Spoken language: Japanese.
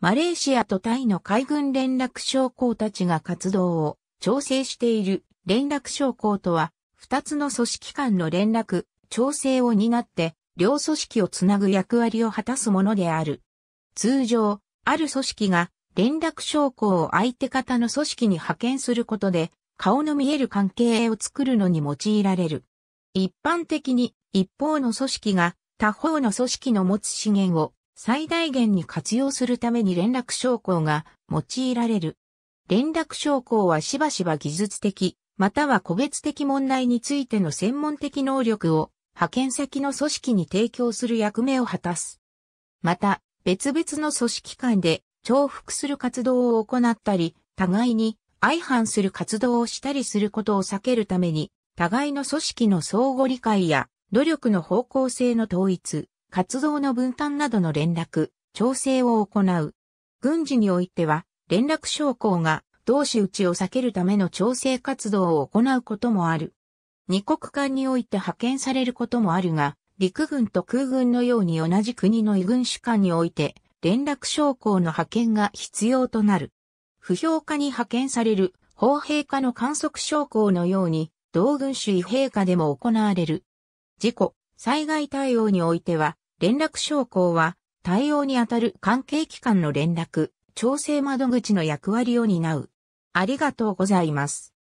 マレーシアとタイの海軍連絡将校たちが活動を調整している連絡将校とは、二つの組織間の連絡、調整を担って、両組織をつなぐ役割を果たすものである。通常、ある組織が連絡将校を相手方の組織に派遣することで、顔の見える関係を作るのに用いられる。一般的に、一方の組織が他方の組織の持つ資源を最大限に活用するために連絡証拠が用いられる。連絡証拠はしばしば技術的、または個別的問題についての専門的能力を派遣先の組織に提供する役目を果たす。また、別々の組織間で重複する活動を行ったり、互いに相反する活動をしたりすることを避けるために、互いの組織の相互理解や努力の方向性の統一、活動の分担などの連絡、調整を行う。軍事においては、連絡将校が同士打ちを避けるための調整活動を行うこともある。二国間において派遣されることもあるが、陸軍と空軍のように同じ国の異軍主間において、連絡将校の派遣が必要となる。不評化に派遣される、砲兵化の観測将校のように、同軍主異兵化でも行われる。事故、災害対応においては、連絡商工は、対応にあたる関係機関の連絡、調整窓口の役割を担う。ありがとうございます。